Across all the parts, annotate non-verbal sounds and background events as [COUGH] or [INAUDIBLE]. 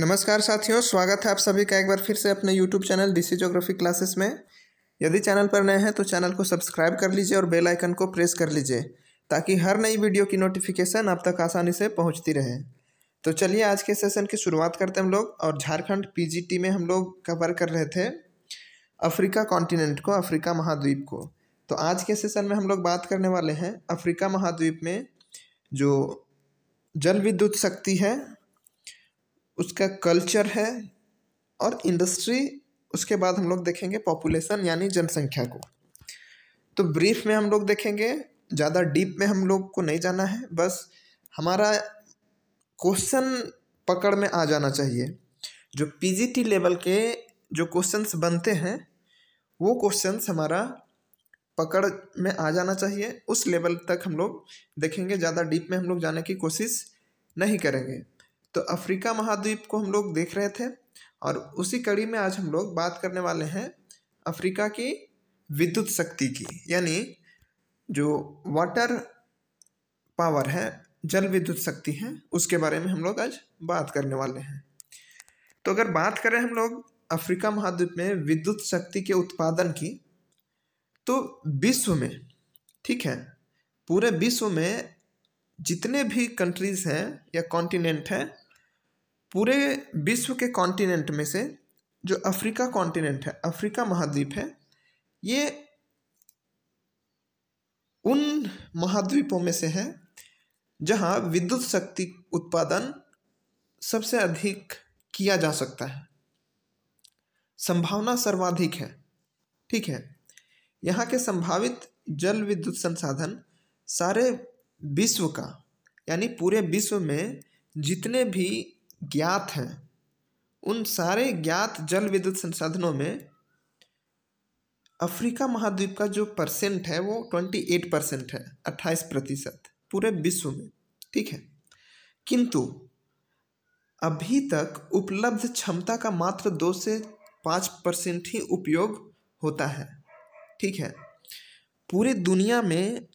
नमस्कार साथियों स्वागत है आप सभी का एक बार फिर से अपने YouTube channel D C geography classes में यदि चैनल पर नए हैं तो चैनल को सब्सक्राइब कर लीजिए और बेल आइकन को प्रेस कर लीजिए ताकि हर नई वीडियो की नोटिफिकेशन आप तक आसानी से पहुंचती रहे तो चलिए आज के सेशन की शुरुआत करते हैं हम लोग और झारखंड पी में हम लोग कवर कर रहे थे अफ्रीका कॉन्टिनेंट को अफ्रीका महाद्वीप को तो आज के सेशन में हम लोग बात करने वाले हैं अफ्रीका महाद्वीप में जो जल विद्युत शक्ति है उसका कल्चर है और इंडस्ट्री उसके बाद हम लोग देखेंगे पॉपुलेशन यानी जनसंख्या को तो ब्रीफ में हम लोग देखेंगे ज़्यादा डीप में हम लोग को नहीं जाना है बस हमारा क्वेश्चन पकड़ में आ जाना चाहिए जो पीजीटी लेवल के जो क्वेश्चंस बनते हैं वो क्वेश्चंस हमारा पकड़ में आ जाना चाहिए उस लेवल तक हम लोग देखेंगे ज़्यादा डीप में हम लोग जाने की कोशिश नहीं करेंगे तो अफ्रीका महाद्वीप को हम लोग देख रहे थे और उसी कड़ी में आज हम लोग बात करने वाले हैं अफ्रीका की विद्युत शक्ति की यानी जो वाटर पावर है जल विद्युत शक्ति है उसके बारे में हम लोग आज बात करने वाले हैं तो अगर बात करें हम लोग अफ्रीका महाद्वीप में विद्युत शक्ति के उत्पादन की तो विश्व में ठीक है पूरे विश्व में जितने भी कंट्रीज़ हैं या कॉन्टिनेंट हैं पूरे विश्व के कॉन्टिनेंट में से जो अफ्रीका कॉन्टिनेंट है अफ्रीका महाद्वीप है ये उन महाद्वीपों में से है जहाँ विद्युत शक्ति उत्पादन सबसे अधिक किया जा सकता है संभावना सर्वाधिक है ठीक है यहाँ के संभावित जल विद्युत संसाधन सारे विश्व का यानी पूरे विश्व में जितने भी ज्ञात हैं उन सारे ज्ञात जल विद्युत संसाधनों में अफ्रीका महाद्वीप का जो परसेंट है वो ट्वेंटी एट परसेंट है अट्ठाईस प्रतिशत पूरे विश्व में ठीक है किंतु अभी तक उपलब्ध क्षमता का मात्र दो से पाँच परसेंट ही उपयोग होता है ठीक है पूरे दुनिया में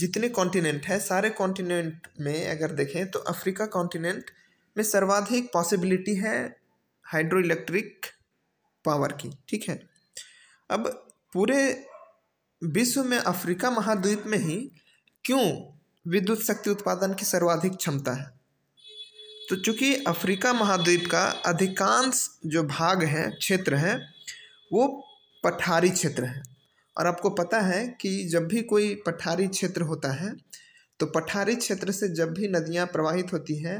जितने कॉन्टिनेंट हैं सारे कॉन्टिनेंट में अगर देखें तो अफ्रीका कॉन्टिनेंट में सर्वाधिक पॉसिबिलिटी है हाइड्रो इलेक्ट्रिक पावर की ठीक है अब पूरे विश्व में अफ्रीका महाद्वीप में ही क्यों विद्युत शक्ति उत्पादन की सर्वाधिक क्षमता है तो चूंकि अफ्रीका महाद्वीप का अधिकांश जो भाग है क्षेत्र है वो पठारी क्षेत्र है और आपको पता है कि जब भी कोई पठारी क्षेत्र होता है तो पठारी क्षेत्र से जब भी नदियाँ प्रवाहित होती हैं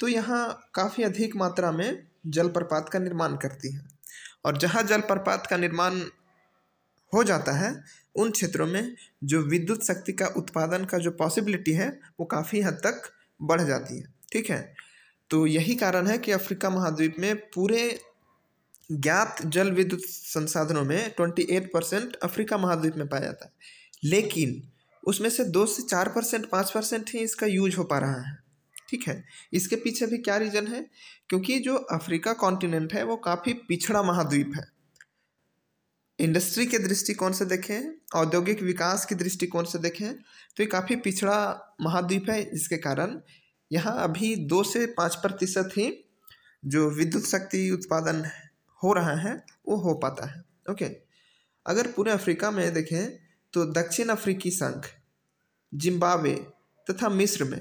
तो यहाँ काफ़ी अधिक मात्रा में जलप्रपात का निर्माण करती है और जहाँ जलप्रपात का निर्माण हो जाता है उन क्षेत्रों में जो विद्युत शक्ति का उत्पादन का जो पॉसिबिलिटी है वो काफ़ी हद तक बढ़ जाती है ठीक है तो यही कारण है कि अफ्रीका महाद्वीप में पूरे ज्ञात जल विद्युत संसाधनों में 28 परसेंट अफ्रीका महाद्वीप में पाया जाता है लेकिन उसमें से दो से चार परसेंट पाँच परसेंट ही इसका यूज हो पा रहा है ठीक है इसके पीछे भी क्या रीज़न है क्योंकि जो अफ्रीका कॉन्टिनेंट है वो काफ़ी पिछड़ा महाद्वीप है इंडस्ट्री के दृष्टिकोण से देखें औद्योगिक विकास के दृष्टिकोण से देखें तो ये काफ़ी पिछड़ा महाद्वीप है इसके कारण यहाँ अभी दो से पाँच प्रतिशत ही जो विद्युत शक्ति उत्पादन हो रहा है वो हो पाता है ओके अगर पूरे अफ्रीका में देखें तो दक्षिण अफ्रीकी संघ जिम्बाब्वे तथा मिस्र में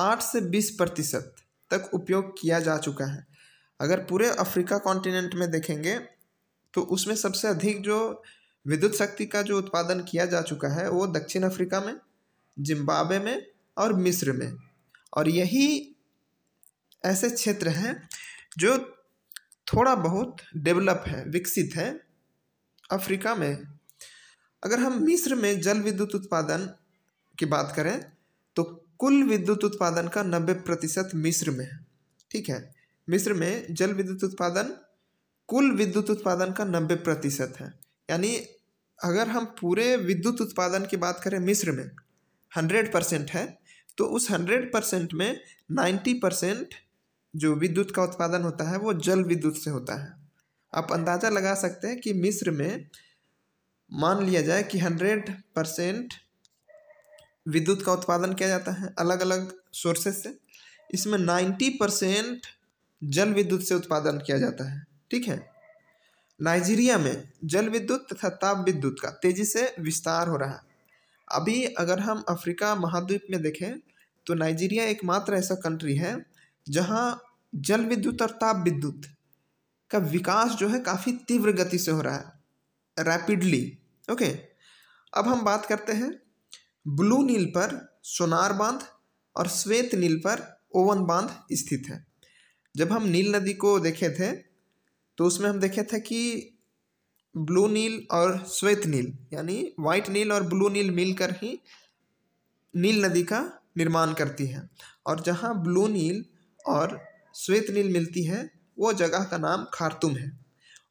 आठ से बीस प्रतिशत तक उपयोग किया जा चुका है अगर पूरे अफ्रीका कॉन्टिनेंट में देखेंगे तो उसमें सबसे अधिक जो विद्युत शक्ति का जो उत्पादन किया जा चुका है वो दक्षिण अफ्रीका में जिम्बाब्वे में और मिस्र में और यही ऐसे क्षेत्र हैं जो थोड़ा बहुत डेवलप है विकसित है अफ्रीका में अगर हम मिस्र में जल विद्युत उत्पादन की बात करें तो कुल विद्युत उत्पादन का नब्बे प्रतिशत मिस्र में है ठीक है मिस्र में जल विद्युत उत्पादन कुल विद्युत उत्पादन का नब्बे प्रतिशत है यानी अगर हम पूरे विद्युत उत्पादन की बात करें मिस्र में हंड्रेड परसेंट है तो उस हंड्रेड परसेंट में नाइन्टी परसेंट जो विद्युत का उत्पादन होता है वो जल विद्युत से होता है आप अंदाज़ा लगा सकते हैं कि मिस्र में मान लिया जाए कि हंड्रेड परसेंट विद्युत का उत्पादन किया जाता है अलग अलग सोर्सेज से इसमें नाइन्टी परसेंट जल विद्युत से उत्पादन किया जाता है ठीक है नाइजीरिया में जल विद्युत तथा ताप विद्युत का तेजी से विस्तार हो रहा है अभी अगर हम अफ्रीका महाद्वीप में देखें तो नाइजीरिया एकमात्र ऐसा कंट्री है जहाँ जल विद्युत और ताप विद्युत का विकास जो है काफ़ी तीव्र गति से हो रहा है रैपिडली ओके अब हम बात करते हैं ब्लू नील पर सोनार बांध और श्वेत नील पर ओवन बांध स्थित है जब हम नील नदी को देखे थे तो उसमें हम देखे थे कि ब्लू नील और श्वेत नील यानी वाइट नील और ब्लू नील मिलकर ही नील नदी का निर्माण करती है और जहाँ ब्लू नील और श्वेत नील मिलती है वो जगह का नाम खारतुम है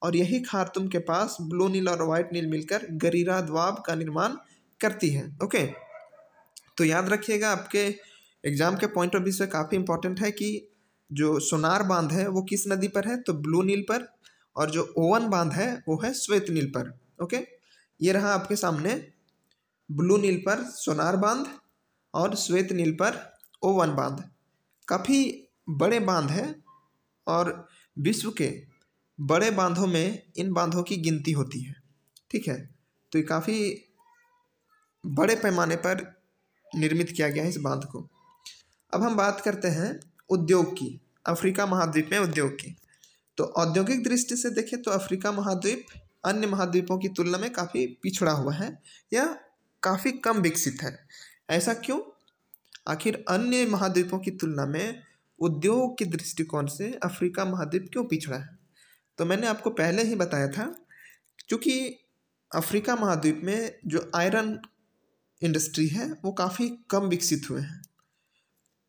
और यही खारतुम के पास ब्लू नील और वाइट नील मिलकर गरीरा द्वाब का निर्माण करती है ओके तो याद रखिएगा आपके एग्जाम के पॉइंट ऑफ व्यू से काफ़ी इंपॉर्टेंट है कि जो सोनार बांध है वो किस नदी पर है तो ब्लू नील पर और जो ओवन बांध है वो है श्वेत नील पर ओके ये रहा आपके सामने ब्लू नील पर सोनार बांध और श्वेत नील पर ओवन बांध काफ़ी बड़े बांध हैं और विश्व के बड़े बांधों में इन बांधों की गिनती होती है ठीक है तो ये काफ़ी बड़े पैमाने पर निर्मित किया गया है इस बांध को अब हम बात करते हैं उद्योग की अफ्रीका महाद्वीप में उद्योग की तो औद्योगिक दृष्टि से देखें तो अफ्रीका महाद्वीप अन्य महाद्वीपों की तुलना में काफ़ी पिछड़ा हुआ है या काफ़ी कम विकसित है ऐसा क्यों आखिर अन्य महाद्वीपों की तुलना में उद्योग के दृष्टिकोण से अफ्रीका महाद्वीप क्यों पिछड़ा है तो मैंने आपको पहले ही बताया था क्योंकि अफ्रीका महाद्वीप में जो आयरन इंडस्ट्री है वो काफ़ी कम विकसित हुए हैं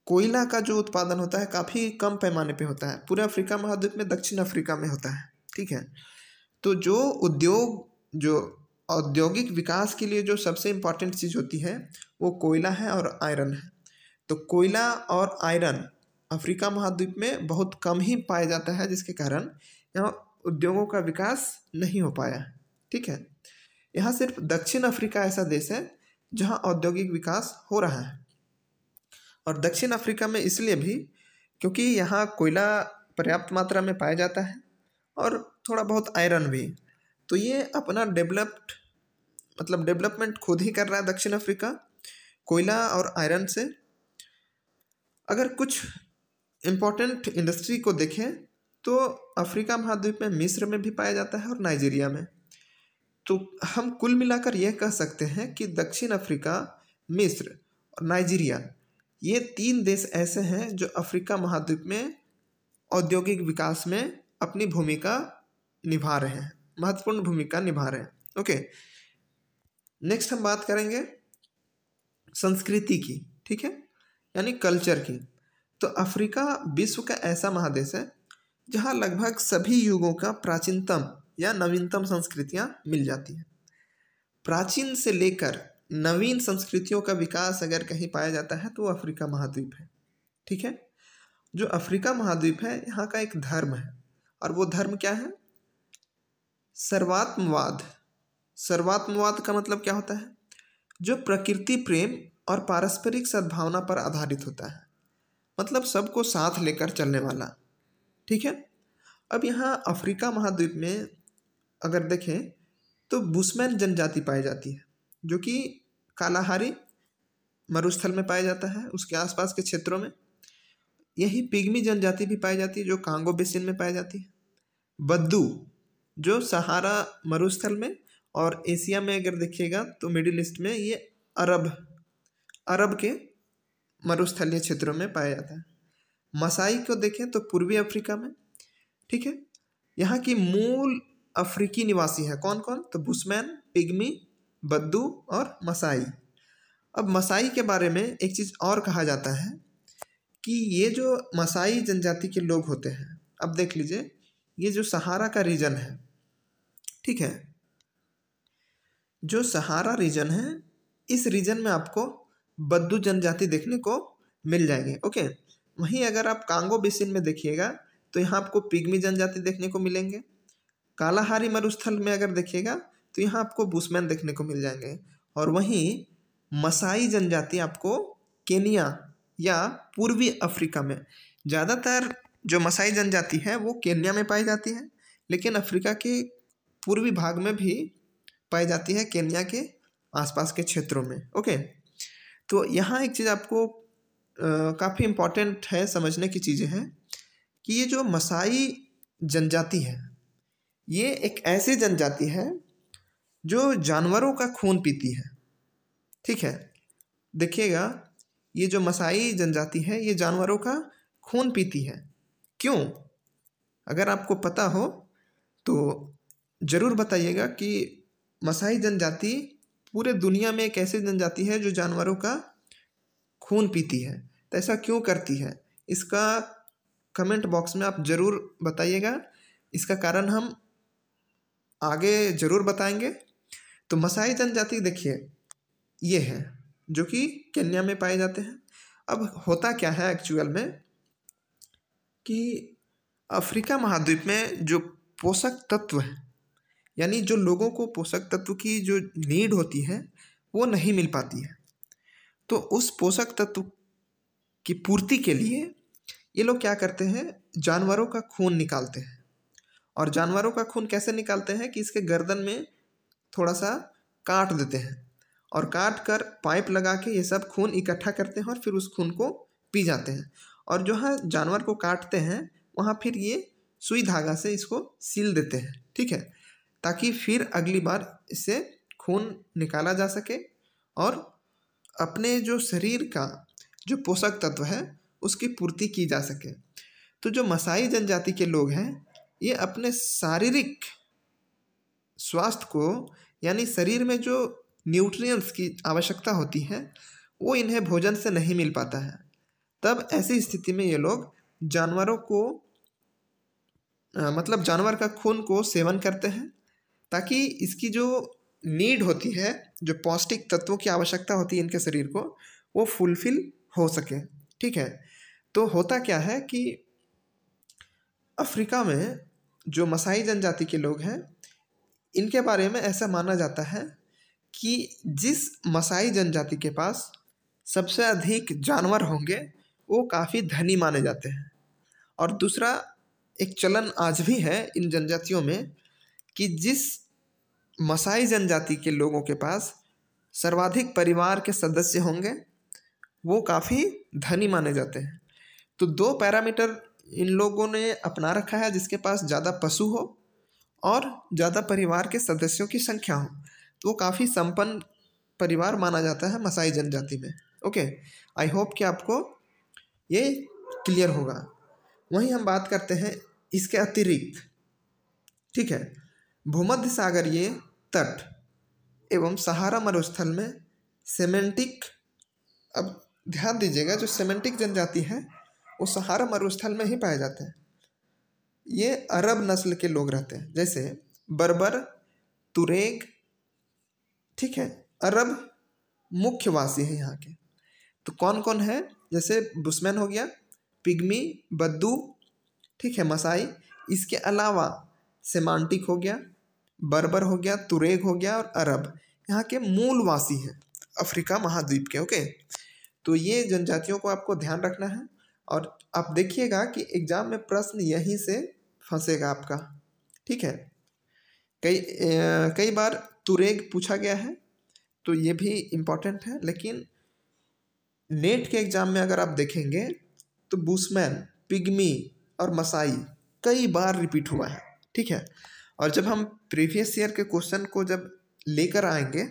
कोयला का जो उत्पादन होता है काफ़ी कम पैमाने पे होता है पूरे अफ्रीका महाद्वीप में दक्षिण अफ्रीका में होता है ठीक है तो जो उद्योग जो औद्योगिक विकास के लिए जो सबसे इम्पॉर्टेंट चीज़ होती है वो कोयला है और आयरन है तो कोयला और आयरन अफ्रीका महाद्वीप में बहुत कम ही पाया जाता है जिसके कारण यहाँ उद्योगों का विकास नहीं हो पाया ठीक है यहाँ सिर्फ दक्षिण अफ्रीका ऐसा देश है जहां औद्योगिक विकास हो रहा है और दक्षिण अफ्रीका में इसलिए भी क्योंकि यहाँ कोयला पर्याप्त मात्रा में पाया जाता है और थोड़ा बहुत आयरन भी तो ये अपना डेवलप्ड मतलब डेवलपमेंट खुद ही कर रहा है दक्षिण अफ्रीका कोयला और आयरन से अगर कुछ इम्पोर्टेंट इंडस्ट्री को देखें तो अफ्रीका महाद्वीप में मिस्र में भी पाया जाता है और नाइजीरिया में तो हम कुल मिलाकर यह कह सकते हैं कि दक्षिण अफ्रीका मिस्र और नाइजीरिया ये तीन देश ऐसे हैं जो अफ्रीका महाद्वीप में औद्योगिक विकास में अपनी भूमिका निभा रहे हैं महत्वपूर्ण भूमिका निभा रहे हैं ओके नेक्स्ट हम बात करेंगे संस्कृति की ठीक है यानी कल्चर की तो अफ्रीका विश्व का ऐसा महादेश है जहाँ लगभग सभी युगों का प्राचीनतम या नवीनतम संस्कृतियाँ मिल जाती हैं प्राचीन से लेकर नवीन संस्कृतियों का विकास अगर कहीं पाया जाता है तो वो अफ्रीका महाद्वीप है ठीक है जो अफ्रीका महाद्वीप है यहाँ का एक धर्म है और वो धर्म क्या है सर्वात्मवाद सर्वात्मवाद का मतलब क्या होता है जो प्रकृति प्रेम और पारस्परिक सद्भावना पर आधारित होता है मतलब सबको साथ लेकर चलने वाला ठीक है अब यहाँ अफ्रीका महाद्वीप में अगर देखें तो बुसमैन जनजाति पाई जाती है जो कि कालाहारी मरुस्थल में पाया जाता है उसके आसपास के क्षेत्रों में यही पिग्मी जनजाति भी पाई जाती है जो कांगो बेसिन में पाई जाती है बद्दू जो सहारा मरुस्थल में और एशिया में अगर देखिएगा तो मिडिल ईस्ट में ये अरब अरब के मरुस्थलीय क्षेत्रों में पाया जाता है मसाई को देखें तो पूर्वी अफ्रीका में ठीक है यहाँ की मूल अफ्रीकी निवासी हैं कौन कौन तो बुसमैन पिग्मी बद्दू और मसाई अब मसाई के बारे में एक चीज़ और कहा जाता है कि ये जो मसाई जनजाति के लोग होते हैं अब देख लीजिए ये जो सहारा का रीजन है ठीक है जो सहारा रीजन है इस रीजन में आपको बद्दू जनजाति देखने को मिल जाएगी ओके वहीं अगर आप कांगो बेसिन में देखिएगा तो यहाँ आपको पिग्मी जनजाति देखने को मिलेंगे कालाहारी मरुस्थल में अगर देखिएगा तो यहाँ आपको बुशमैन देखने को मिल जाएंगे और वहीं मसाई जनजाति आपको केनिया या पूर्वी अफ्रीका में ज़्यादातर जो मसाई जनजाति है वो केन्या में पाई जाती है लेकिन अफ्रीका के पूर्वी भाग में भी पाई जाती है केन्या के आसपास के क्षेत्रों में ओके तो यहाँ एक चीज़ आपको काफ़ी इम्पॉर्टेंट है समझने की चीज़ें हैं कि ये जो मसाई जनजाति है ये एक ऐसी जनजाति है जो जानवरों का खून पीती है ठीक है देखिएगा ये जो मसाई जनजाति है ये जानवरों का खून पीती है क्यों अगर आपको पता हो तो ज़रूर बताइएगा कि मसाई जनजाति पूरे दुनिया में एक ऐसी जनजाति है जो जानवरों का खून पीती है तो ऐसा क्यों करती है इसका कमेंट बॉक्स में आप ज़रूर बताइएगा इसका कारण हम आगे ज़रूर बताएंगे तो मसाई जनजाति देखिए ये है जो कि केन्या में पाए जाते हैं अब होता क्या है एक्चुअल में कि अफ्रीका महाद्वीप में जो पोषक तत्व है यानी जो लोगों को पोषक तत्व की जो नीड होती है वो नहीं मिल पाती है तो उस पोषक तत्व की पूर्ति के लिए ये लोग क्या करते हैं जानवरों का खून निकालते हैं और जानवरों का खून कैसे निकालते हैं कि इसके गर्दन में थोड़ा सा काट देते हैं और काट कर पाइप लगा के ये सब खून इकट्ठा करते हैं और फिर उस खून को पी जाते हैं और जो है जानवर को काटते हैं वहाँ फिर ये सुई धागा से इसको सील देते हैं ठीक है ताकि फिर अगली बार इससे खून निकाला जा सके और अपने जो शरीर का जो पोषक तत्व है उसकी पूर्ति की जा सके तो जो मसाई जनजाति के लोग हैं ये अपने शारीरिक स्वास्थ्य को यानी शरीर में जो न्यूट्रिएंट्स की आवश्यकता होती है वो इन्हें भोजन से नहीं मिल पाता है तब ऐसी स्थिति में ये लोग जानवरों को आ, मतलब जानवर का खून को सेवन करते हैं ताकि इसकी जो नीड होती है जो पौष्टिक तत्वों की आवश्यकता होती है इनके शरीर को वो फुलफिल हो सके ठीक है तो होता क्या है कि अफ्रीका में जो मसाई जनजाति के लोग हैं इनके बारे में ऐसा माना जाता है कि जिस मसाई जनजाति के पास सबसे अधिक जानवर होंगे वो काफ़ी धनी माने जाते हैं और दूसरा एक चलन आज भी है इन जनजातियों में कि जिस मसाई जनजाति के लोगों के पास सर्वाधिक परिवार के सदस्य होंगे वो काफ़ी धनी माने जाते हैं तो दो पैरामीटर इन लोगों ने अपना रखा है जिसके पास ज़्यादा पशु हो और ज़्यादा परिवार के सदस्यों की संख्या हो तो वो काफ़ी संपन्न परिवार माना जाता है मसाई जनजाति में ओके आई होप कि आपको ये क्लियर होगा वहीं हम बात करते हैं इसके अतिरिक्त ठीक है भूमध्य सागरीय तट एवं सहारा मरुस्थल में सेमेंटिक अब ध्यान दीजिएगा जो सेमेंटिक जनजाति है वो सहारा मरुस्थल में ही पाए जाते हैं ये अरब नस्ल के लोग रहते हैं जैसे बर्बर तुरेग ठीक है अरब मुख्यवासी है यहाँ के तो कौन कौन है जैसे बुस्मैन हो गया पिग्मी बद्दू ठीक है मसाई इसके अलावा सेमांटिक हो गया बर्बर हो गया तुरेग हो गया और अरब यहाँ के मूलवासी हैं अफ्रीका महाद्वीप के ओके तो ये जनजातियों को आपको ध्यान रखना है और आप देखिएगा कि एग्ज़ाम में प्रश्न यहीं से फंसेगा आपका ठीक है कई कई बार तुरेग पूछा गया है तो ये भी इम्पॉर्टेंट है लेकिन नेट के एग्ज़ाम में अगर आप देखेंगे तो बूसमैन पिग्मी और मसाई कई बार रिपीट हुआ है ठीक है और जब हम प्रीवियस ईयर के क्वेश्चन को जब लेकर आएंगे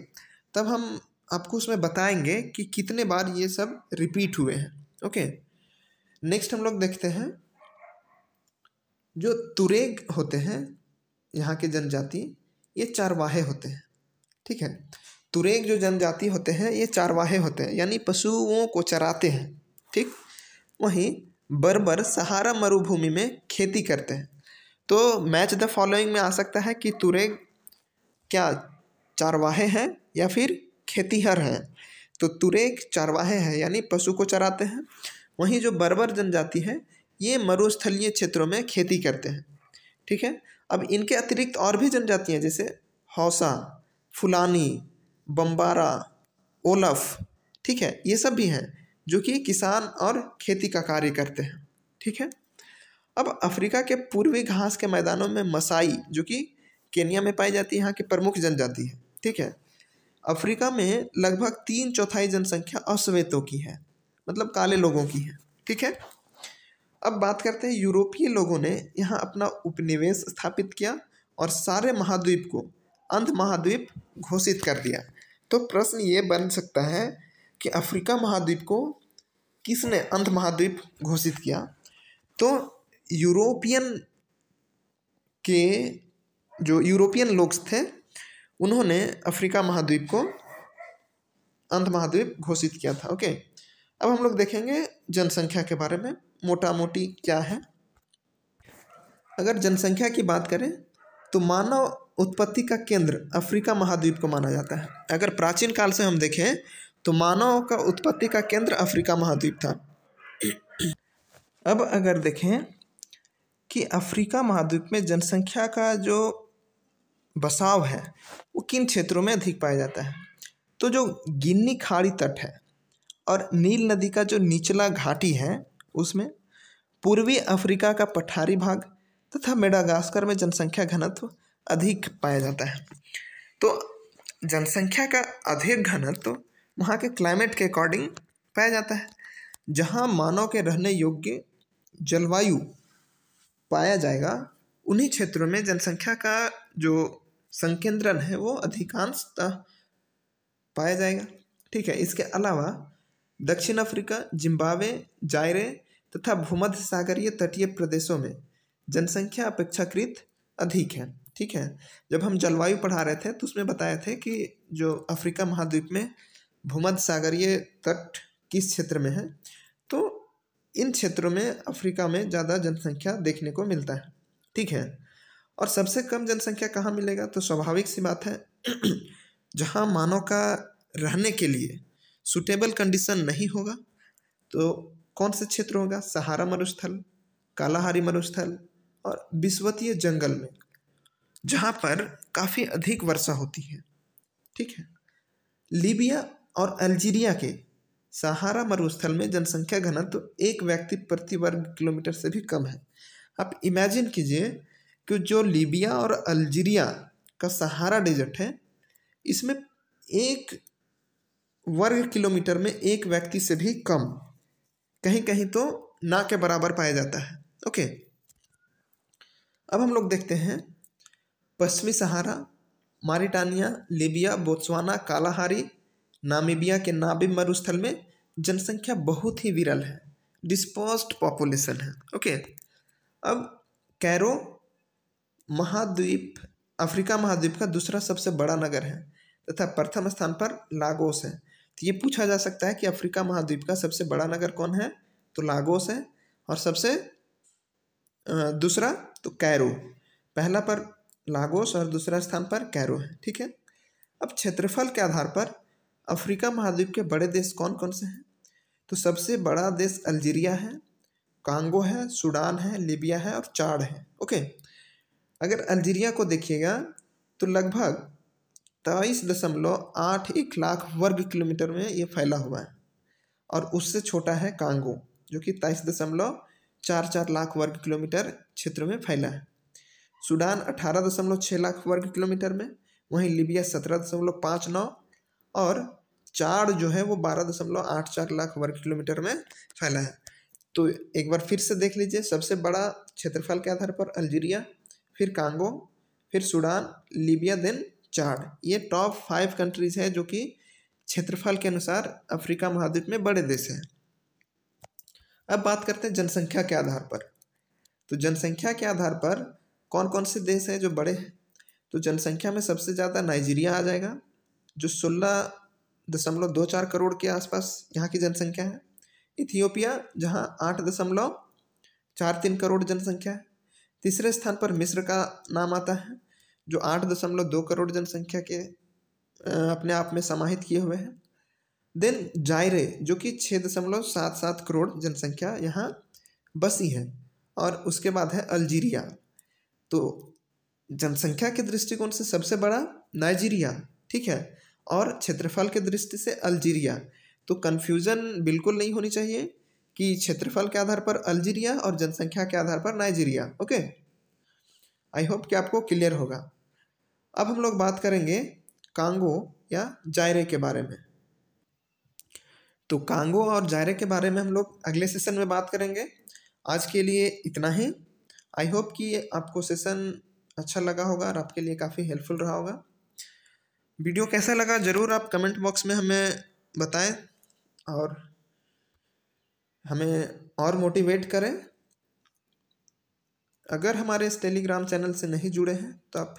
तब हम आपको उसमें बताएंगे कि कितने बार ये सब रिपीट हुए हैं ओके okay? नेक्स्ट हम लोग देखते हैं जो तुरेग होते हैं यहाँ के जनजाति ये चारवाहे होते हैं ठीक है तुरेग जो जनजाति होते हैं ये चारवाहे होते हैं यानी पशुओं को चराते हैं ठीक वहीं बर्बर सहारा मरुभूमि में खेती करते हैं तो मैच द फॉलोइंग में आ सकता है कि तुरेग क्या चारवाहे हैं या फिर खेतीहर हैं तो तुरेग चारवाहे हैं यानी पशु को चराते हैं वहीं जो बर्बर जनजाति है ये मरुस्थलीय क्षेत्रों में खेती करते हैं ठीक है अब इनके अतिरिक्त और भी जनजातियाँ जैसे हौसा फुलानी बम्बारा ओलफ ठीक है ये सब भी हैं जो कि किसान और खेती का कार्य करते हैं ठीक है अब अफ्रीका के पूर्वी घास के मैदानों में मसाई जो कि केनिया में पाई जाती है यहाँ की प्रमुख जनजाति है ठीक है अफ्रीका में लगभग तीन चौथाई जनसंख्या अश्वेतों की है मतलब काले लोगों की है ठीक है अब बात करते हैं यूरोपीय लोगों ने यहाँ अपना उपनिवेश स्थापित किया और सारे महाद्वीप को अंध महाद्वीप घोषित कर दिया तो प्रश्न ये बन सकता है कि अफ्रीका महाद्वीप को किसने अंध महाद्वीप घोषित किया तो यूरोपियन के जो यूरोपियन लोग थे उन्होंने अफ्रीका महाद्वीप को अंध महाद्वीप घोषित किया था ओके अब हम लोग देखेंगे जनसंख्या के बारे में मोटा मोटी क्या है अगर जनसंख्या की बात करें तो मानव उत्पत्ति का केंद्र अफ्रीका महाद्वीप को माना जाता है अगर प्राचीन काल से हम देखें तो मानव का उत्पत्ति का केंद्र अफ्रीका महाद्वीप था अब अगर देखें कि अफ्रीका महाद्वीप में जनसंख्या का जो बसाव है वो किन क्षेत्रों में अधिक पाया जाता है तो जो गिन्नी खाड़ी तट है और नील नदी का जो निचला घाटी है उसमें पूर्वी अफ्रीका का पठारी भाग तथा मेडागास्कर में जनसंख्या घनत्व अधिक पाया जाता है तो जनसंख्या का अधिक घनत्व वहाँ के क्लाइमेट के अकॉर्डिंग पाया जाता है जहाँ मानव के रहने योग्य जलवायु पाया जाएगा उन्हीं क्षेत्रों में जनसंख्या का जो संकेंद्रण है वो अधिकांशतः पाया जाएगा ठीक है इसके अलावा दक्षिण अफ्रीका जिम्बावे जायरे तथा भूमध्य सागरीय तटीय प्रदेशों में जनसंख्या अपेक्षाकृत अधिक है ठीक है जब हम जलवायु पढ़ा रहे थे तो उसमें बताए थे कि जो अफ्रीका महाद्वीप में भूमध्य सागरीय तट किस क्षेत्र में है तो इन क्षेत्रों में अफ्रीका में ज़्यादा जनसंख्या देखने को मिलता है ठीक है और सबसे कम जनसंख्या कहाँ मिलेगा तो स्वाभाविक सी बात है [CLEARS THROAT] जहाँ मानव का रहने के लिए सुटेबल कंडीशन नहीं होगा तो कौन सा क्षेत्र होगा सहारा मरुस्थल कालाहारी मरुस्थल और विश्वतीय जंगल में जहाँ पर काफ़ी अधिक वर्षा होती है ठीक है लीबिया और अल्जीरिया के सहारा मरुस्थल में जनसंख्या घनत्व तो एक व्यक्ति प्रति वर्ग किलोमीटर से भी कम है आप इमेजिन कीजिए कि जो लीबिया और अल्जीरिया का सहारा डेजर्ट है इसमें एक वर्ग किलोमीटर में एक व्यक्ति से भी कम कहीं कहीं तो ना के बराबर पाया जाता है ओके अब हम लोग देखते हैं पश्चिमी Sahara Mauritania Libya Botswana Kalahari Namibia के नाबिब मरुस्थल में जनसंख्या बहुत ही विरल है डिस्पोस्ड पॉपुलेशन है ओके अब कैरो महाद्वीप अफ्रीका महाद्वीप का दूसरा सबसे बड़ा नगर है तथा प्रथम स्थान पर लागोस है तो ये पूछा जा सकता है कि अफ्रीका महाद्वीप का सबसे बड़ा नगर कौन है तो लागोस है और सबसे दूसरा तो कैरो पहला पर लागोस और दूसरा स्थान पर कैरो है ठीक है अब क्षेत्रफल के आधार पर अफ्रीका महाद्वीप के बड़े देश कौन कौन से हैं तो सबसे बड़ा देश अल्जीरिया है कांगो है सूडान है लीबिया है और चाड है ओके अगर अल्जीरिया को देखिएगा तो लगभग तेईस दशमलव आठ एक लाख वर्ग किलोमीटर में ये फैला हुआ है और उससे छोटा है कांगो जो कि तेईस दशमलव चार चार लाख वर्ग किलोमीटर क्षेत्र में फैला है सूडान अठारह दशमलव छः लाख वर्ग किलोमीटर में वहीं लीबिया सत्रह दशमलव पाँच नौ और चार जो है वो बारह दशमलव आठ चार लाख वर्ग किलोमीटर में फैला है तो एक बार फिर से देख लीजिए सबसे बड़ा क्षेत्रफल के आधार पर अल्जीरिया फिर कांगो फिर सूडान लीबिया देन चाड ये टॉप फाइव कंट्रीज है जो कि क्षेत्रफल के अनुसार अफ्रीका महाद्वीप में बड़े देश हैं अब बात करते हैं जनसंख्या के आधार पर तो जनसंख्या के आधार पर कौन कौन से देश हैं जो बड़े हैं तो जनसंख्या में सबसे ज़्यादा नाइजीरिया आ जाएगा जो सोलह दशमलव दो चार करोड़ के आसपास यहाँ की जनसंख्या है इथियोपिया जहाँ आठ दशमलव चार तीन करोड़ जनसंख्या है तीसरे स्थान पर मिस्र का नाम आता है जो आठ दशमलव दो करोड़ जनसंख्या के अपने आप में समाहित किए हुए हैं देन जायरे जो कि छः दशमलव सात सात करोड़ जनसंख्या यहाँ बसी है और उसके बाद है अल्जीरिया तो जनसंख्या के दृष्टिकोण से सबसे बड़ा नाइजीरिया ठीक है और क्षेत्रफल के दृष्टि से अल्जीरिया तो कन्फ्यूज़न बिल्कुल नहीं होनी चाहिए कि क्षेत्रफल के आधार पर अल्जीरिया और जनसंख्या के आधार पर नाइजीरिया ओके आई होप कि आपको क्लियर होगा अब हम लोग बात करेंगे कांगो या जायरे के बारे में तो कांगो और जायरे के बारे में हम लोग अगले सेशन में बात करेंगे आज के लिए इतना ही आई होप कि आपको सेशन अच्छा लगा होगा और आपके लिए काफ़ी हेल्पफुल रहा होगा वीडियो कैसा लगा ज़रूर आप कमेंट बॉक्स में हमें बताएं और हमें और मोटिवेट करें अगर हमारे इस टेलीग्राम चैनल से नहीं जुड़े हैं तो आप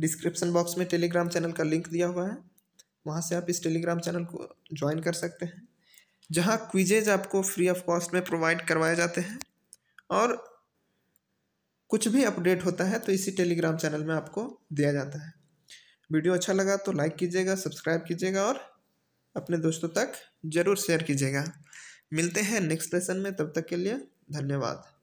डिस्क्रिप्सन बॉक्स में टेलीग्राम चैनल का लिंक दिया हुआ है वहाँ से आप इस टेलीग्राम चैनल को ज्वाइन कर सकते हैं जहाँ क्विजेज आपको फ्री ऑफ कॉस्ट में प्रोवाइड करवाए जाते हैं और कुछ भी अपडेट होता है तो इसी टेलीग्राम चैनल में आपको दिया जाता है वीडियो अच्छा लगा तो लाइक कीजिएगा सब्सक्राइब कीजिएगा और अपने दोस्तों तक ज़रूर शेयर कीजिएगा मिलते हैं नेक्स्ट सेशन में तब तक के लिए धन्यवाद